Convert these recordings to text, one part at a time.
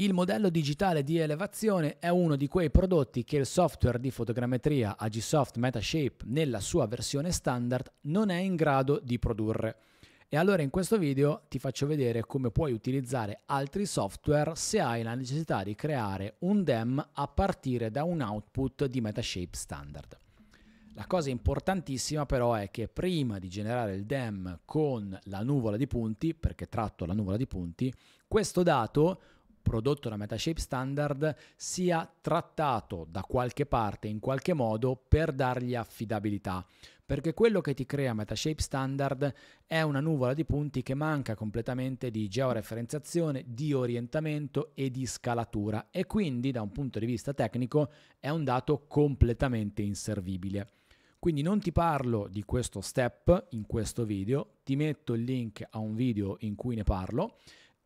Il modello digitale di elevazione è uno di quei prodotti che il software di fotogrammetria Agisoft Metashape nella sua versione standard non è in grado di produrre. E allora in questo video ti faccio vedere come puoi utilizzare altri software se hai la necessità di creare un DEM a partire da un output di Metashape standard. La cosa importantissima però è che prima di generare il DEM con la nuvola di punti, perché tratto la nuvola di punti, questo dato prodotto da Metashape Standard sia trattato da qualche parte in qualche modo per dargli affidabilità perché quello che ti crea MetaShape Standard è una nuvola di punti che manca completamente di georeferenziazione, di orientamento e di scalatura e quindi da un punto di vista tecnico è un dato completamente inservibile. Quindi non ti parlo di questo step in questo video, ti metto il link a un video in cui ne parlo,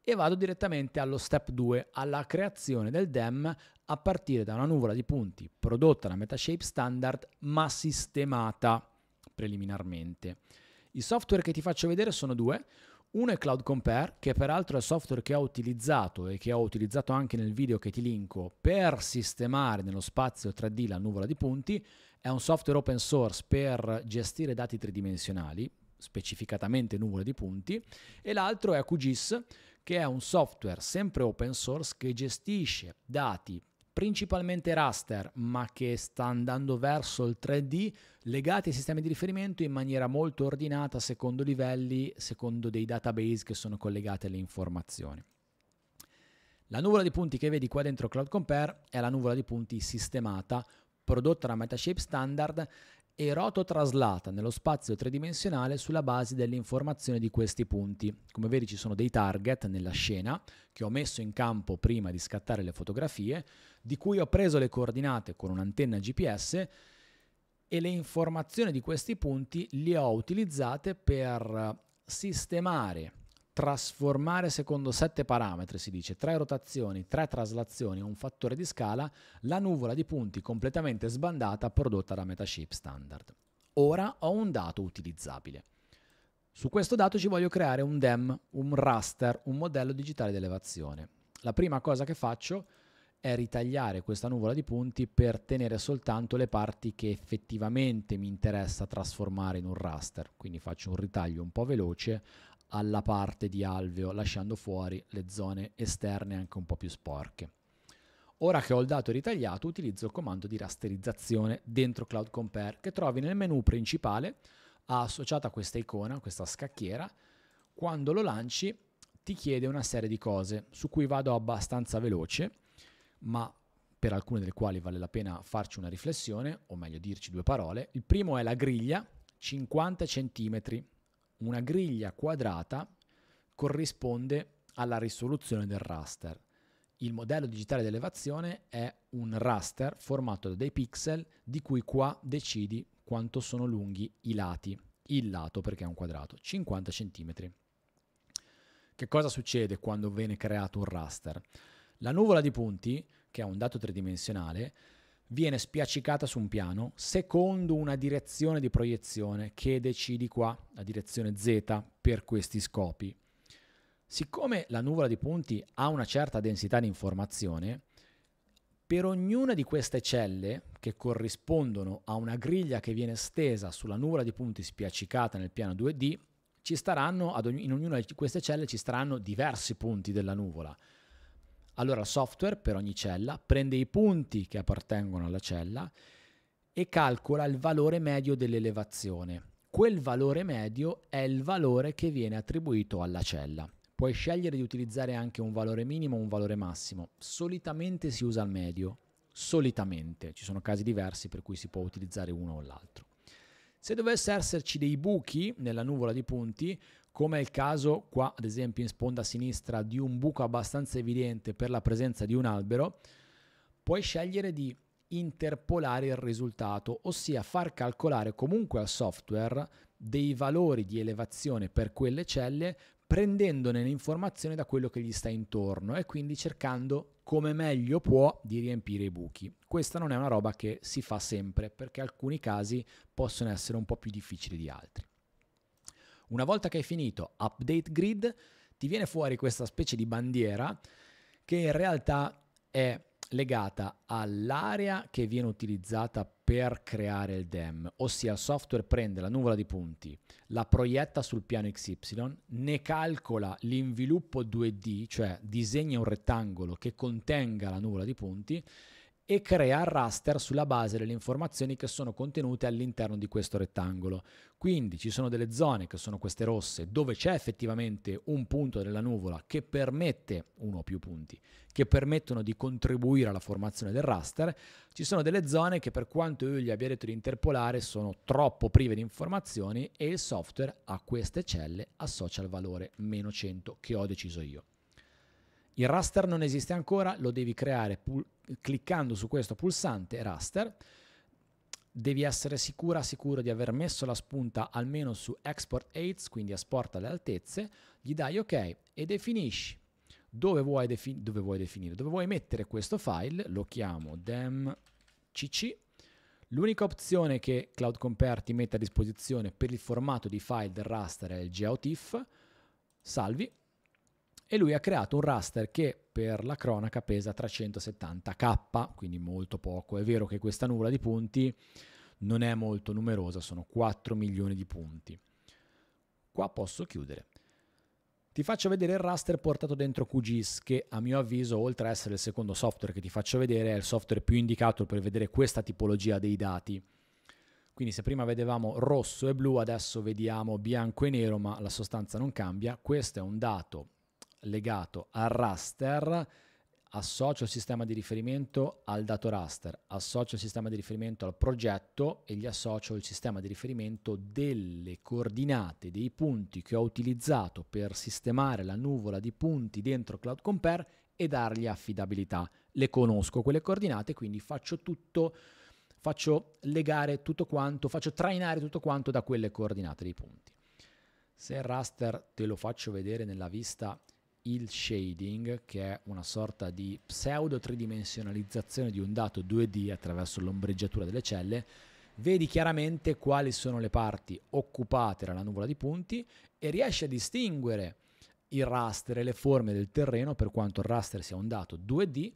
e vado direttamente allo step 2, alla creazione del DEM a partire da una nuvola di punti prodotta da MetaShape standard ma sistemata preliminarmente. I software che ti faccio vedere sono due. Uno è Cloud Compare, che peraltro è il software che ho utilizzato e che ho utilizzato anche nel video che ti linko per sistemare nello spazio 3D la nuvola di punti. È un software open source per gestire dati tridimensionali, specificatamente nuvole di punti, e l'altro è QGIS, che è un software sempre open source che gestisce dati principalmente raster, ma che sta andando verso il 3D, legati ai sistemi di riferimento in maniera molto ordinata secondo livelli, secondo dei database che sono collegati alle informazioni. La nuvola di punti che vedi qua dentro Cloud Compare è la nuvola di punti sistemata prodotta da Metashape Standard e rototraslata nello spazio tridimensionale sulla base dell'informazione di questi punti. Come vedi ci sono dei target nella scena che ho messo in campo prima di scattare le fotografie, di cui ho preso le coordinate con un'antenna GPS e le informazioni di questi punti le ho utilizzate per sistemare trasformare secondo sette parametri, si dice, tre rotazioni, tre traslazioni un fattore di scala, la nuvola di punti completamente sbandata prodotta da Metashape Standard. Ora ho un dato utilizzabile. Su questo dato ci voglio creare un DEM, un raster, un modello digitale di elevazione. La prima cosa che faccio è ritagliare questa nuvola di punti per tenere soltanto le parti che effettivamente mi interessa trasformare in un raster. Quindi faccio un ritaglio un po' veloce alla parte di alveo, lasciando fuori le zone esterne anche un po' più sporche. Ora che ho il dato ritagliato, utilizzo il comando di rasterizzazione dentro Cloud Compare che trovi nel menu principale associato a questa icona, a questa scacchiera. Quando lo lanci ti chiede una serie di cose su cui vado abbastanza veloce, ma per alcune delle quali vale la pena farci una riflessione, o meglio dirci due parole. Il primo è la griglia 50 centimetri una griglia quadrata corrisponde alla risoluzione del raster. Il modello digitale di elevazione è un raster formato da dei pixel di cui qua decidi quanto sono lunghi i lati. Il lato perché è un quadrato, 50 cm. Che cosa succede quando viene creato un raster? La nuvola di punti, che è un dato tridimensionale, viene spiaccicata su un piano secondo una direzione di proiezione che decidi qua, la direzione Z, per questi scopi. Siccome la nuvola di punti ha una certa densità di informazione, per ognuna di queste celle, che corrispondono a una griglia che viene stesa sulla nuvola di punti spiaccicata nel piano 2D, ci staranno, in ognuna di queste celle ci staranno diversi punti della nuvola allora il software per ogni cella prende i punti che appartengono alla cella e calcola il valore medio dell'elevazione. Quel valore medio è il valore che viene attribuito alla cella. Puoi scegliere di utilizzare anche un valore minimo o un valore massimo. Solitamente si usa il medio, solitamente, ci sono casi diversi per cui si può utilizzare uno o l'altro. Se dovesse esserci dei buchi nella nuvola di punti, come è il caso qua ad esempio in sponda sinistra di un buco abbastanza evidente per la presenza di un albero, puoi scegliere di interpolare il risultato, ossia far calcolare comunque al software dei valori di elevazione per quelle celle prendendone l'informazione da quello che gli sta intorno e quindi cercando come meglio può di riempire i buchi. Questa non è una roba che si fa sempre perché alcuni casi possono essere un po' più difficili di altri. Una volta che hai finito Update Grid, ti viene fuori questa specie di bandiera che in realtà è legata all'area che viene utilizzata per creare il DEM, ossia il software prende la nuvola di punti, la proietta sul piano XY, ne calcola l'inviluppo 2D, cioè disegna un rettangolo che contenga la nuvola di punti e crea il raster sulla base delle informazioni che sono contenute all'interno di questo rettangolo. Quindi ci sono delle zone che sono queste rosse dove c'è effettivamente un punto della nuvola che permette uno o più punti che permettono di contribuire alla formazione del raster, ci sono delle zone che per quanto io gli abbia detto di interpolare sono troppo prive di informazioni e il software a queste celle associa il valore meno 100 che ho deciso io. Il raster non esiste ancora, lo devi creare pul- cliccando su questo pulsante raster. Devi essere sicura, sicuro di aver messo la spunta almeno su export heights, quindi esporta le altezze, gli dai ok e definisci dove vuoi, defin- dove vuoi definire, dove vuoi mettere questo file, lo chiamo demcc L'unica opzione che Cloud Compare ti mette a disposizione per il formato di file del raster è il GeoTIFF. Salvi e lui ha creato un raster che per la cronaca pesa 370k, quindi molto poco. È vero che questa nuvola di punti non è molto numerosa, sono 4 milioni di punti. Qua posso chiudere. Ti faccio vedere il raster portato dentro QGIS che a mio avviso oltre ad essere il secondo software che ti faccio vedere è il software più indicato per vedere questa tipologia dei dati. Quindi se prima vedevamo rosso e blu adesso vediamo bianco e nero ma la sostanza non cambia. Questo è un dato legato al raster, associo il sistema di riferimento al dato raster, associo il sistema di riferimento al progetto e gli associo il sistema di riferimento delle coordinate dei punti che ho utilizzato per sistemare la nuvola di punti dentro Cloud Compare e dargli affidabilità. Le conosco quelle coordinate, quindi faccio tutto, faccio legare tutto quanto, faccio trainare tutto quanto da quelle coordinate dei punti. Se il raster te lo faccio vedere nella vista il shading, che è una sorta di pseudo tridimensionalizzazione di un dato 2D attraverso l'ombreggiatura delle celle, vedi chiaramente quali sono le parti occupate dalla nuvola di punti e riesci a distinguere il raster e le forme del terreno, per quanto il raster sia un dato 2D,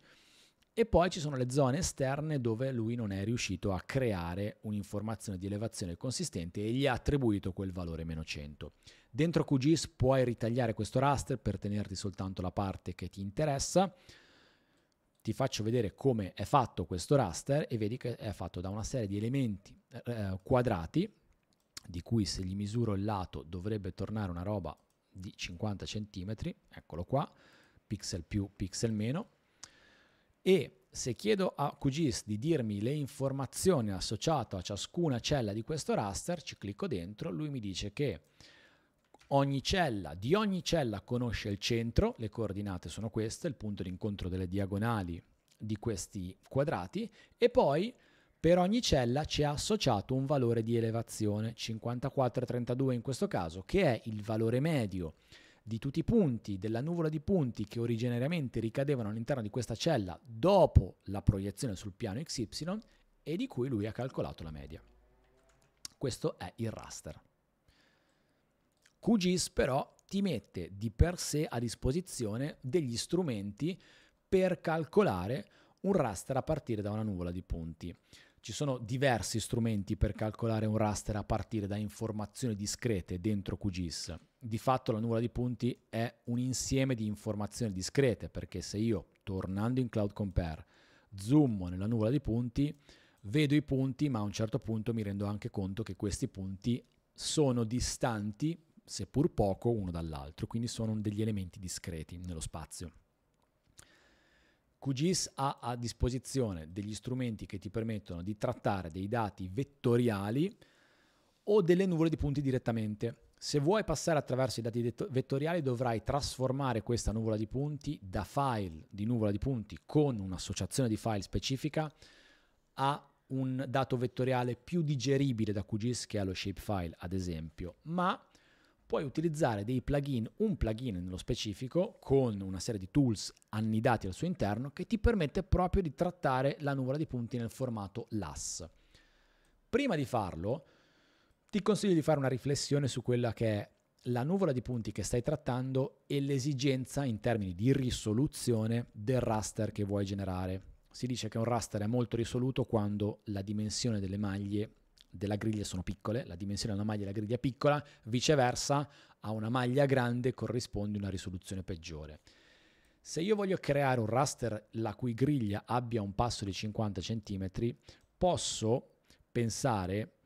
e poi ci sono le zone esterne dove lui non è riuscito a creare un'informazione di elevazione consistente e gli ha attribuito quel valore meno 100. Dentro QGIS puoi ritagliare questo raster per tenerti soltanto la parte che ti interessa. Ti faccio vedere come è fatto questo raster e vedi che è fatto da una serie di elementi eh, eh quadrati, di cui se gli misuro il lato dovrebbe tornare una roba di 50 cm, eccolo qua, pixel più, pixel meno, e se chiedo a QGIS di dirmi le informazioni associate a ciascuna cella di questo raster, ci clicco dentro, lui mi dice che ogni cella, di ogni cella conosce il centro, le coordinate sono queste, il punto di incontro delle diagonali di questi quadrati e poi per ogni cella ci ha associato un valore di elevazione, 54,32 in questo caso, che è il valore medio di tutti i punti, della nuvola di punti che originariamente ricadevano all'interno di questa cella dopo la proiezione sul piano XY e di cui lui ha calcolato la media. Questo è il raster. QGIS però ti mette di per sé a disposizione degli strumenti per calcolare un raster a partire da una nuvola di punti. Ci sono diversi strumenti per calcolare un raster a partire da informazioni discrete dentro QGIS. Di fatto la nuvola di punti è un insieme di informazioni discrete, perché se io, tornando in Cloud Compare, zoom nella nuvola di punti, vedo i punti, ma a un certo punto mi rendo anche conto che questi punti sono distanti, seppur poco, uno dall'altro, quindi sono degli elementi discreti nello spazio. QGIS ha a disposizione degli strumenti che ti permettono di trattare dei dati vettoriali o delle nuvole di punti direttamente. Se vuoi passare attraverso i dati vettoriali dovrai trasformare questa nuvola di punti da file di nuvola di punti con un'associazione di file specifica a un dato vettoriale più digeribile da QGIS che è lo shapefile ad esempio, ma puoi utilizzare dei plugin, un plugin nello specifico, con una serie di tools annidati al suo interno che ti permette proprio di trattare la nuvola di punti nel formato LAS. Prima di farlo, ti consiglio di fare una riflessione su quella che è la nuvola di punti che stai trattando e l'esigenza in termini di risoluzione del raster che vuoi generare. Si dice che un raster è molto risoluto quando la dimensione delle maglie della griglia sono piccole, la dimensione di una maglia della griglia è piccola, viceversa a una maglia grande corrisponde una risoluzione peggiore. Se io voglio creare un raster la cui griglia abbia un passo di 50 cm, posso pensare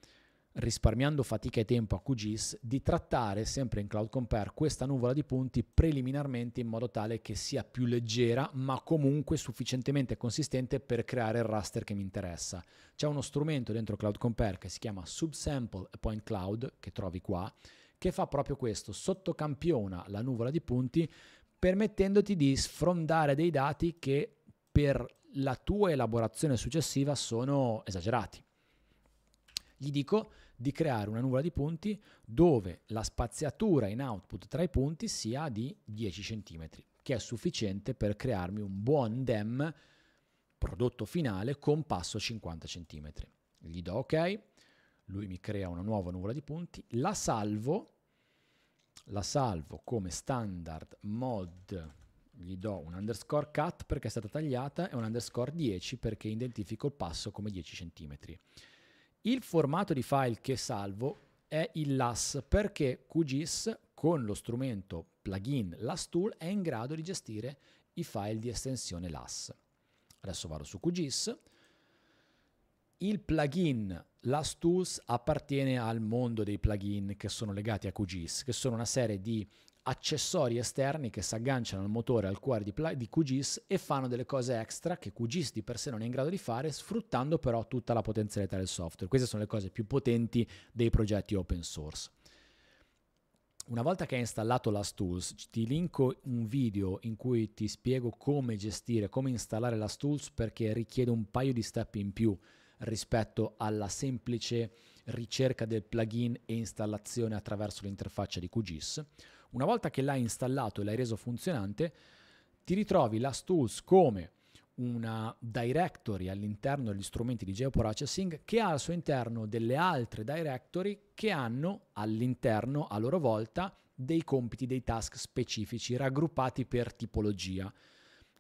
risparmiando fatica e tempo a QGIS, di trattare sempre in Cloud Compare questa nuvola di punti preliminarmente in modo tale che sia più leggera ma comunque sufficientemente consistente per creare il raster che mi interessa. C'è uno strumento dentro Cloud Compare che si chiama Subsample Point Cloud, che trovi qua, che fa proprio questo, sottocampiona la nuvola di punti permettendoti di sfrondare dei dati che per la tua elaborazione successiva sono esagerati gli dico di creare una nuvola di punti dove la spaziatura in output tra i punti sia di 10 cm, che è sufficiente per crearmi un buon DEM prodotto finale con passo 50 cm. Gli do ok, lui mi crea una nuova nuvola di punti, la salvo, la salvo come standard mod gli do un underscore cut perché è stata tagliata e un underscore 10 perché identifico il passo come 10 cm. Il formato di file che salvo è il LAS perché QGIS con lo strumento plugin LAS Tool è in grado di gestire i file di estensione LAS. Adesso vado su QGIS. Il plugin LAS Tools appartiene al mondo dei plugin che sono legati a QGIS, che sono una serie di accessori esterni che si agganciano al motore, al cuore di, di QGIS e fanno delle cose extra che QGIS di per sé non è in grado di fare, sfruttando però tutta la potenzialità del software. Queste sono le cose più potenti dei progetti open source. Una volta che hai installato Last Tools, ti linko un video in cui ti spiego come gestire, come installare Last Tools perché richiede un paio di step in più rispetto alla semplice ricerca del plugin e installazione attraverso l'interfaccia di QGIS. Una volta che l'hai installato e l'hai reso funzionante, ti ritrovi Last Tools come una directory all'interno degli strumenti di geoprocessing che ha al suo interno delle altre directory che hanno all'interno a loro volta dei compiti, dei task specifici raggruppati per tipologia.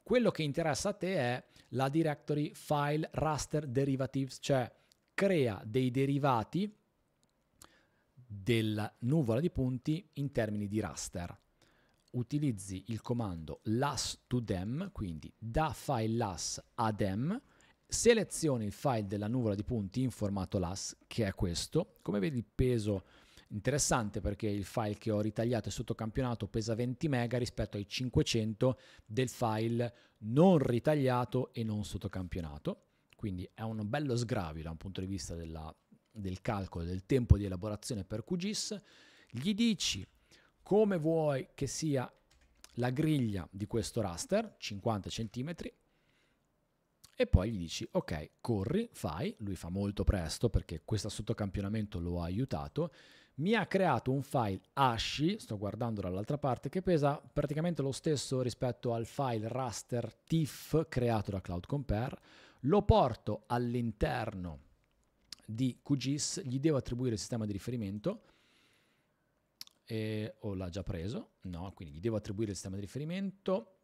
Quello che interessa a te è la directory file raster derivatives, cioè crea dei derivati della nuvola di punti in termini di raster. Utilizzi il comando las to dem, quindi da file las a dem, selezioni il file della nuvola di punti in formato las, che è questo. Come vedi il peso interessante perché il file che ho ritagliato e sottocampionato pesa 20 MB rispetto ai 500 del file non ritagliato e non sottocampionato. Quindi è un bello sgravio da un punto di vista della del calcolo del tempo di elaborazione per QGIS, gli dici come vuoi che sia la griglia di questo raster, 50 cm, e poi gli dici ok, corri, fai, lui fa molto presto perché questo sottocampionamento lo ha aiutato, mi ha creato un file ASCII, sto guardando dall'altra parte, che pesa praticamente lo stesso rispetto al file raster TIFF creato da Cloud Compare, lo porto all'interno di QGIS, gli devo attribuire il sistema di riferimento, e, o oh, l'ha già preso, no, quindi gli devo attribuire il sistema di riferimento,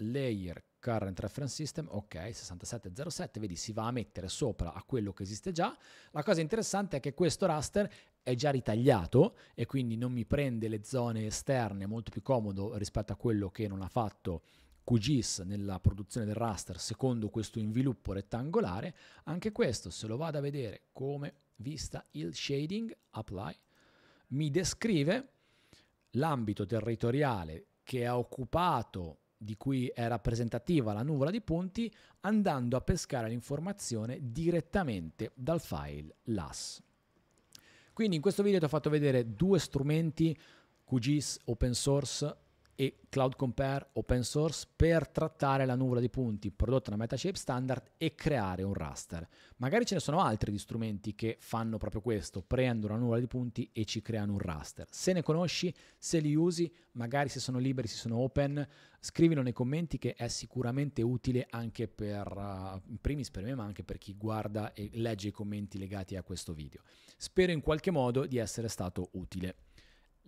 layer current reference system, ok, 6707, vedi si va a mettere sopra a quello che esiste già. La cosa interessante è che questo raster è già ritagliato e quindi non mi prende le zone esterne, molto più comodo rispetto a quello che non ha fatto QGIS nella produzione del raster secondo questo inviluppo rettangolare, anche questo se lo vado a vedere come vista il shading apply mi descrive l'ambito territoriale che ha occupato di cui è rappresentativa la nuvola di punti andando a pescare l'informazione direttamente dal file LAS. Quindi in questo video ti ho fatto vedere due strumenti QGIS open source e Cloud Compare open source per trattare la nuvola di punti prodotta da MetaShape standard e creare un raster. Magari ce ne sono altri di strumenti che fanno proprio questo, prendono la nuvola di punti e ci creano un raster. Se ne conosci, se li usi, magari se sono liberi, se sono open, scrivilo nei commenti che è sicuramente utile anche per, uh, in primis per me, ma anche per chi guarda e legge i commenti legati a questo video. Spero in qualche modo di essere stato utile.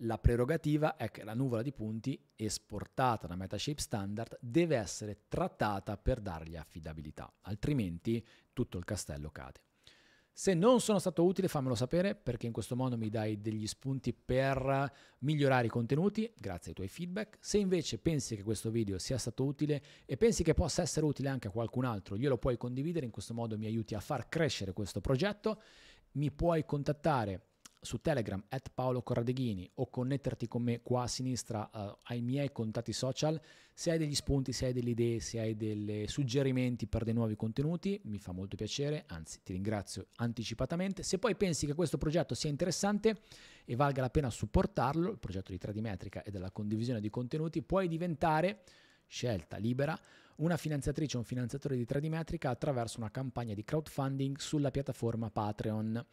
La prerogativa è che la nuvola di punti esportata da Metashape Standard deve essere trattata per dargli affidabilità, altrimenti tutto il castello cade. Se non sono stato utile fammelo sapere perché in questo modo mi dai degli spunti per migliorare i contenuti grazie ai tuoi feedback. Se invece pensi che questo video sia stato utile e pensi che possa essere utile anche a qualcun altro, glielo puoi condividere, in questo modo mi aiuti a far crescere questo progetto. Mi puoi contattare su Telegram at Paolo Corradeghini o connetterti con me qua a sinistra uh, ai miei contatti social. Se hai degli spunti, se hai delle idee, se hai dei suggerimenti per dei nuovi contenuti, mi fa molto piacere, anzi ti ringrazio anticipatamente. Se poi pensi che questo progetto sia interessante e valga la pena supportarlo, il progetto di 3D Metrica e della condivisione di contenuti, puoi diventare scelta libera, una finanziatrice o un finanziatore di 3D Metrica attraverso una campagna di crowdfunding sulla piattaforma Patreon.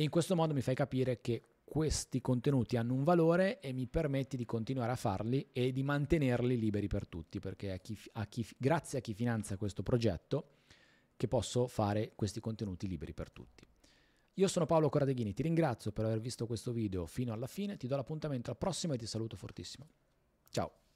E in questo modo mi fai capire che questi contenuti hanno un valore e mi permetti di continuare a farli e di mantenerli liberi per tutti, perché a chi, a chi, grazie a chi finanzia questo progetto che posso fare questi contenuti liberi per tutti. Io sono Paolo Corradeghini, ti ringrazio per aver visto questo video fino alla fine, ti do l'appuntamento al prossimo e ti saluto fortissimo. Ciao!